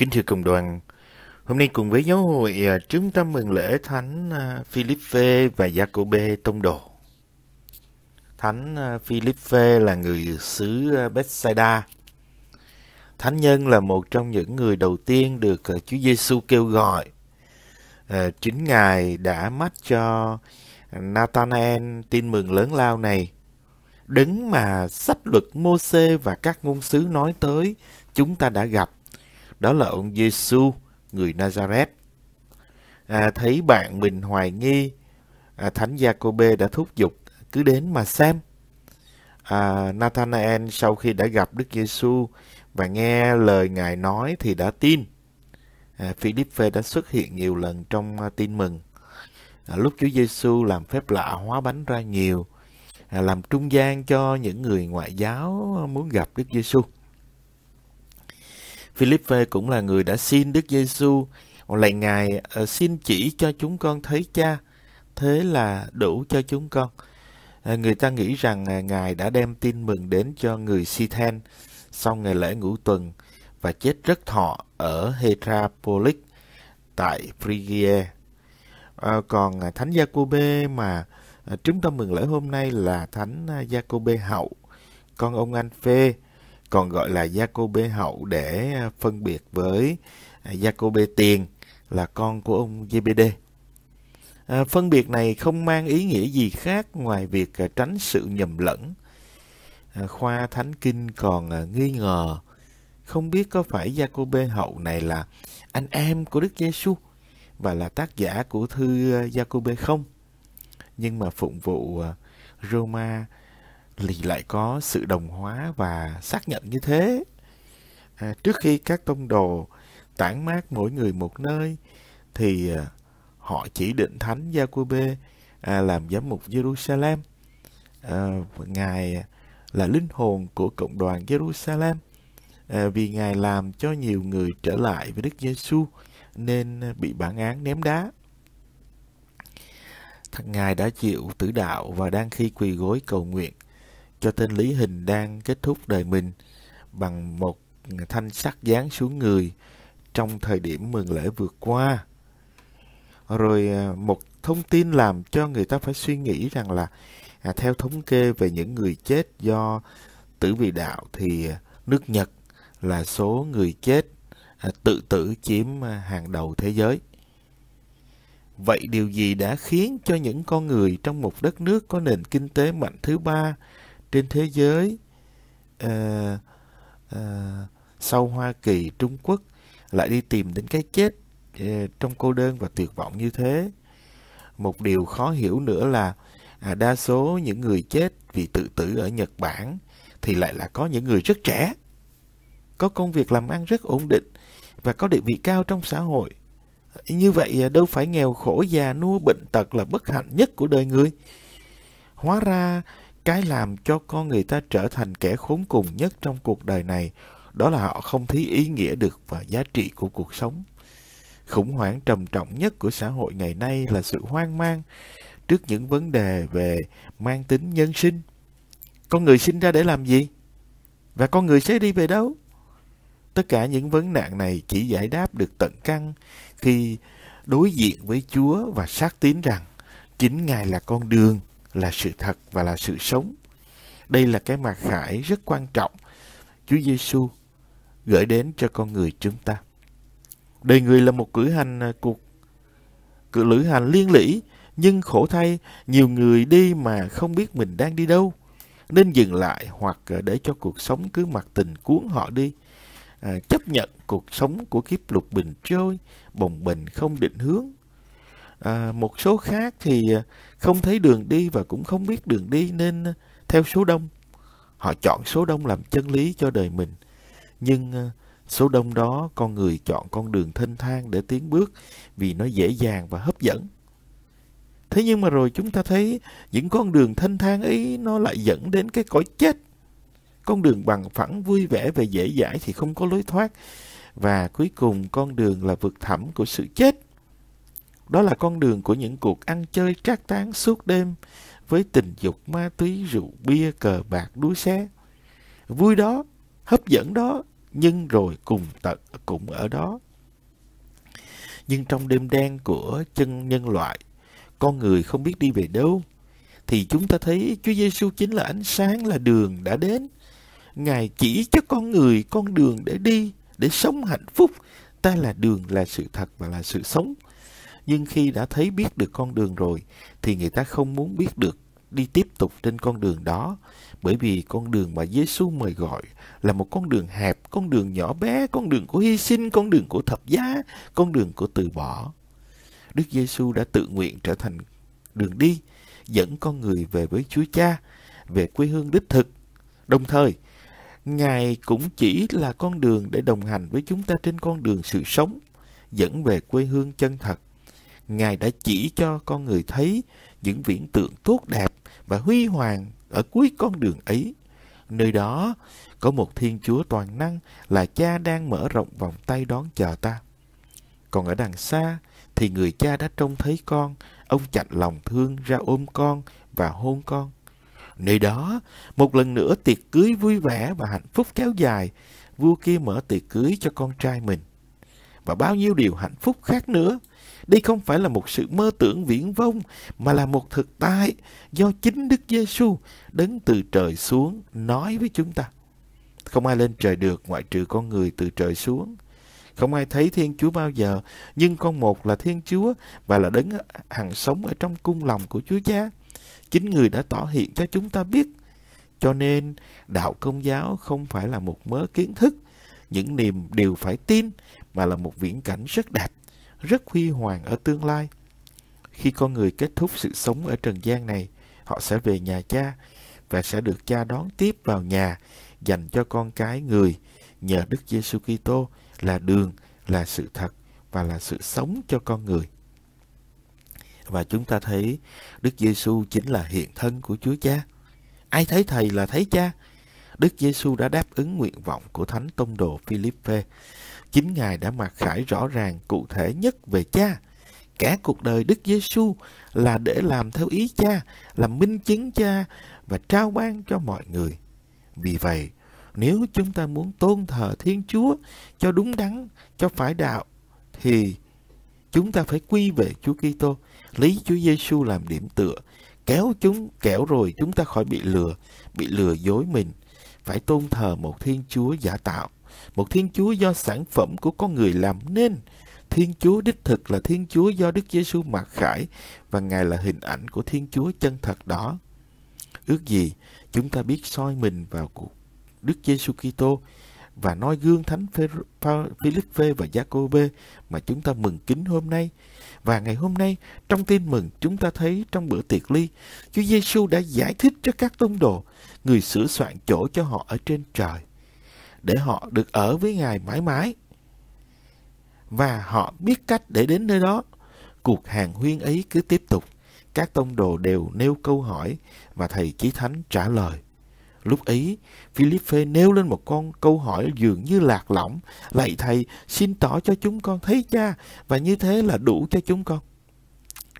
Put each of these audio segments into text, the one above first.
Kính thưa cộng đoàn, hôm nay cùng với giáo hội chúng à, ta mừng lễ Thánh à, Philippe và Jacobe Tông Đồ. Thánh à, Philippe là người xứ Bethsaida. Thánh nhân là một trong những người đầu tiên được Chúa Giêsu kêu gọi. Chính Ngài đã mắt cho Nathanael tin mừng lớn lao này. Đứng mà sách luật Môsê và các ngôn sứ nói tới, chúng ta đã gặp đó là ông Giêsu người Nazareth. À, thấy bạn mình hoài nghi, à, Thánh Giacôbê đã thúc giục cứ đến mà xem. À, Nathanael sau khi đã gặp Đức Giêsu và nghe lời Ngài nói thì đã tin. À, Philippe đã xuất hiện nhiều lần trong à, tin mừng. À, lúc Chúa Giêsu làm phép lạ hóa bánh ra nhiều, à, làm trung gian cho những người ngoại giáo muốn gặp Đức Giêsu. xu Philippe cũng là người đã xin Đức Giêsu lạy Ngài ờ, xin chỉ cho chúng con thấy cha, thế là đủ cho chúng con. Ờ, người ta nghĩ rằng ờ, Ngài đã đem tin mừng đến cho người Sithen sau ngày lễ ngũ tuần và chết rất thọ ở Hetrapolis tại Phrygia. À, còn Thánh Giacôbê mà chúng ta mừng lễ hôm nay là Thánh à, hậu, con ông Anh Phê, còn gọi là gia hậu để à, phân biệt với à, gia tiền là con của ông GBD. À, phân biệt này không mang ý nghĩa gì khác ngoài việc à, tránh sự nhầm lẫn. khoa Thánh Kinh còn nghi ngờ không biết có phải gia hậu này là anh em của Đức Giêsu và là tác giả của thư à, không. Nhưng mà phụng vụ Roma thì lại có sự đồng hóa và xác nhận như thế. À, trước khi các tông đồ tản mát mỗi người một nơi thì à, họ chỉ định thánh Giacôbê à, làm giám mục Jerusalem. À, ngài à, là linh hồn của cộng đoàn Jerusalem à, vì ngài làm cho nhiều người trở lại với Đức Giêsu nên bị bản án ném đá. Thằng ngài đã chịu tử đạo và đang khi quỳ gối cầu nguyện cho tên Lý Hình đang kết thúc đời mình bằng một thanh sắt dán xuống người trong thời điểm mừng lễ vừa qua. Rồi à, một thông tin làm cho người ta phải suy nghĩ rằng là à, theo thống kê về những người chết do tử vị đạo thì à, nước Nhật là số người chết à, tự tử chiếm à, hàng đầu thế giới. Vậy điều gì đã khiến cho những con người trong một đất nước có nền kinh tế mạnh thứ ba trên thế giới à, à, sau Hoa Kỳ, Trung Quốc lại đi tìm đến cái chết à, trong cô đơn và tuyệt vọng như thế. Một điều khó hiểu nữa là à, đa số những người chết vì tự tử ở Nhật Bản thì lại là có những người rất trẻ, có công việc làm ăn rất ổn định và có địa vị cao trong xã hội. Như vậy à, đâu phải nghèo khổ già nua bệnh tật là bất hạnh nhất của đời người. Hóa ra cái làm cho con người ta trở thành kẻ khốn cùng nhất trong cuộc đời này đó là họ không thấy ý nghĩa được và giá trị của cuộc sống khủng hoảng trầm trọng nhất của xã hội ngày nay là sự hoang mang trước những vấn đề về mang tính nhân sinh con người sinh ra để làm gì và con người sẽ đi về đâu tất cả những vấn nạn này chỉ giải đáp được tận căn khi đối diện với chúa và xác tín rằng chính ngài là con đường là sự thật và là sự sống. Đây là cái mà Khải rất quan trọng Chúa Giêsu gửi đến cho con người chúng ta. Đời người là một cử hành à, cuộc cử lữ hành liên lỉ, nhưng khổ thay nhiều người đi mà không biết mình đang đi đâu nên dừng lại hoặc à, để cho cuộc sống cứ mặc tình cuốn họ đi à, chấp nhận cuộc sống của kiếp lục bình trôi bồng bình không định hướng à, một số khác thì à, không thấy đường đi và cũng không biết đường đi nên à, theo số đông họ chọn số đông làm chân lý cho đời mình nhưng à, số đông đó con người chọn con đường thênh thang để tiến bước vì nó dễ dàng và hấp dẫn thế nhưng mà rồi chúng ta thấy những con đường thênh thang ấy nó lại dẫn đến cái cõi chết con đường bằng phẳng vui vẻ và dễ dãi thì không có lối thoát và cuối cùng con đường là vực thẳm của sự chết đó là con đường của những cuộc ăn chơi trác tán suốt đêm với tình dục ma túy rượu bia cờ bạc đuối xé Vui đó, hấp dẫn đó, nhưng rồi cùng tận cũng ở đó. Nhưng trong đêm đen của chân nhân loại, con người không biết đi về đâu, thì chúng ta thấy Chúa Giêsu chính là ánh sáng, là đường đã đến. Ngài chỉ cho con người con đường để đi, để sống hạnh phúc. Ta là đường, là sự thật và là sự sống nhưng khi đã thấy biết được con đường rồi thì người ta không muốn biết được đi tiếp tục trên con đường đó bởi vì con đường mà Giêsu mời gọi là một con đường hẹp, con đường nhỏ bé, con đường của hy sinh, con đường của thập giá, con đường của từ bỏ. Đức Giêsu đã tự nguyện trở thành đường đi dẫn con người về với Chúa Cha, về quê hương đích thực. Đồng thời, Ngài cũng chỉ là con đường để đồng hành với chúng ta trên con đường sự sống, dẫn về quê hương chân thật. Ngài đã chỉ cho con người thấy những viễn tượng tốt đẹp và huy hoàng ở cuối con đường ấy. Nơi đó có một Thiên Chúa toàn năng là cha đang mở rộng vòng tay đón chờ ta. Còn ở đằng xa thì người cha đã trông thấy con, ông chặt lòng thương ra ôm con và hôn con. Nơi đó, một lần nữa tiệc cưới vui vẻ và hạnh phúc kéo dài, vua kia mở tiệc cưới cho con trai mình. Và bao nhiêu điều hạnh phúc khác nữa. Đây không phải là một sự mơ tưởng viễn vông, mà là một thực tại do chính Đức Giêsu đấng từ trời xuống nói với chúng ta. Không ai lên trời được ngoại trừ con người từ trời xuống. Không ai thấy Thiên Chúa bao giờ, nhưng con một là Thiên Chúa và là đấng hằng sống ở trong cung lòng của Chúa Cha. Chính người đã tỏ hiện cho chúng ta biết. Cho nên, đạo công giáo không phải là một mớ kiến thức, những niềm đều phải tin, mà là một viễn cảnh rất đẹp rất huy hoàng ở tương lai. Khi con người kết thúc sự sống ở trần gian này, họ sẽ về nhà cha và sẽ được cha đón tiếp vào nhà dành cho con cái người nhờ Đức Giêsu Kitô là đường, là sự thật và là sự sống cho con người. Và chúng ta thấy Đức Giêsu chính là hiện thân của Chúa Cha. Ai thấy thầy là thấy cha. Đức Giêsu đã đáp ứng nguyện vọng của Thánh Tông đồ Philippe Chính Ngài đã mặc khải rõ ràng cụ thể nhất về cha. Cả cuộc đời Đức Giêsu là để làm theo ý cha, làm minh chứng cha và trao ban cho mọi người. Vì vậy, nếu chúng ta muốn tôn thờ Thiên Chúa cho đúng đắn, cho phải đạo, thì chúng ta phải quy về Chúa Kitô, lấy Chúa Giêsu làm điểm tựa, kéo chúng kéo rồi chúng ta khỏi bị lừa, bị lừa dối mình, phải tôn thờ một Thiên Chúa giả tạo một Thiên Chúa do sản phẩm của con người làm nên. Thiên Chúa đích thực là Thiên Chúa do Đức Giêsu mặc khải và Ngài là hình ảnh của Thiên Chúa chân thật đó. Ước gì chúng ta biết soi mình vào cuộc Đức Giêsu Kitô và noi gương thánh Phê-lê-phê và Jacobe mà chúng ta mừng kính hôm nay. Và ngày hôm nay, trong tin mừng, chúng ta thấy trong bữa tiệc ly, Chúa Giêsu đã giải thích cho các tông đồ, người sửa soạn chỗ cho họ ở trên trời để họ được ở với Ngài mãi mãi. Và họ biết cách để đến nơi đó. Cuộc hàng huyên ấy cứ tiếp tục. Các tông đồ đều nêu câu hỏi và thầy Chí Thánh trả lời. Lúc ấy, Philippe nêu lên một con câu hỏi dường như lạc lõng. Lạy thầy, xin tỏ cho chúng con thấy cha và như thế là đủ cho chúng con.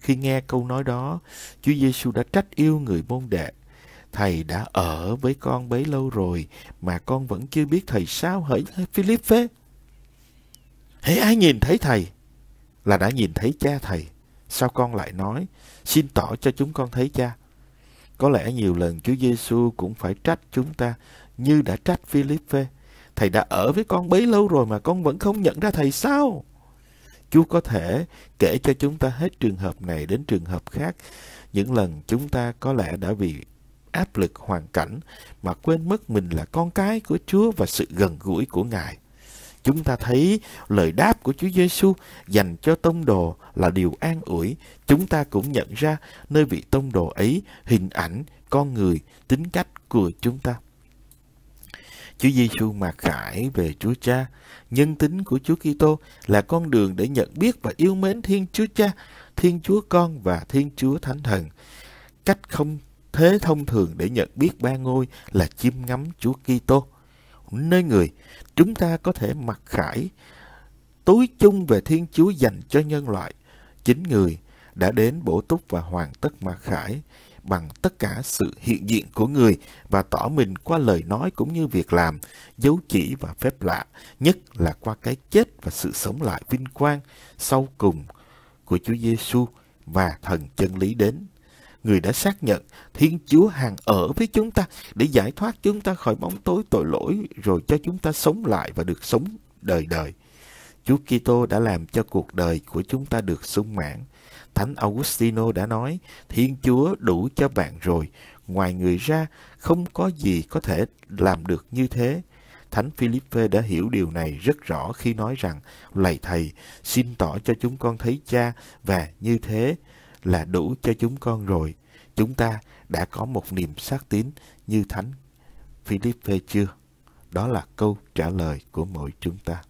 Khi nghe câu nói đó, Chúa Giêsu đã trách yêu người môn đệ thầy đã ở với con bấy lâu rồi mà con vẫn chưa biết thầy sao hỡi Philippe. hãy ai nhìn thấy thầy là đã nhìn thấy cha thầy. Sao con lại nói, xin tỏ cho chúng con thấy cha. Có lẽ nhiều lần Chúa Giêsu cũng phải trách chúng ta như đã trách Philippe. Thầy đã ở với con bấy lâu rồi mà con vẫn không nhận ra thầy sao? Chúa có thể kể cho chúng ta hết trường hợp này đến trường hợp khác. Những lần chúng ta có lẽ đã vì áp lực hoàn cảnh mà quên mất mình là con cái của Chúa và sự gần gũi của Ngài. Chúng ta thấy lời đáp của Chúa Giêsu dành cho tông đồ là điều an ủi. Chúng ta cũng nhận ra nơi vị tông đồ ấy hình ảnh con người, tính cách của chúng ta. Chúa Giêsu mặc khải về Chúa Cha, nhân tính của Chúa Kitô là con đường để nhận biết và yêu mến Thiên Chúa Cha, Thiên Chúa Con và Thiên Chúa Thánh Thần. Cách không thế thông thường để nhận biết ba ngôi là chim ngắm Chúa Kitô. Nơi người, chúng ta có thể mặc khải túi chung về Thiên Chúa dành cho nhân loại. Chính người đã đến bổ túc và hoàn tất mặc khải bằng tất cả sự hiện diện của người và tỏ mình qua lời nói cũng như việc làm, dấu chỉ và phép lạ, nhất là qua cái chết và sự sống lại vinh quang sau cùng của Chúa Giêsu và thần chân lý đến người đã xác nhận Thiên Chúa hàng ở với chúng ta để giải thoát chúng ta khỏi bóng tối tội lỗi rồi cho chúng ta sống lại và được sống đời đời. Chúa Kitô đã làm cho cuộc đời của chúng ta được sung mãn. Thánh Augustino đã nói, Thiên Chúa đủ cho bạn rồi, ngoài người ra không có gì có thể làm được như thế. Thánh Philippe đã hiểu điều này rất rõ khi nói rằng, lạy Thầy, xin tỏ cho chúng con thấy cha và như thế là đủ cho chúng con rồi. Chúng ta đã có một niềm xác tín như Thánh Philippe chưa? Đó là câu trả lời của mỗi chúng ta.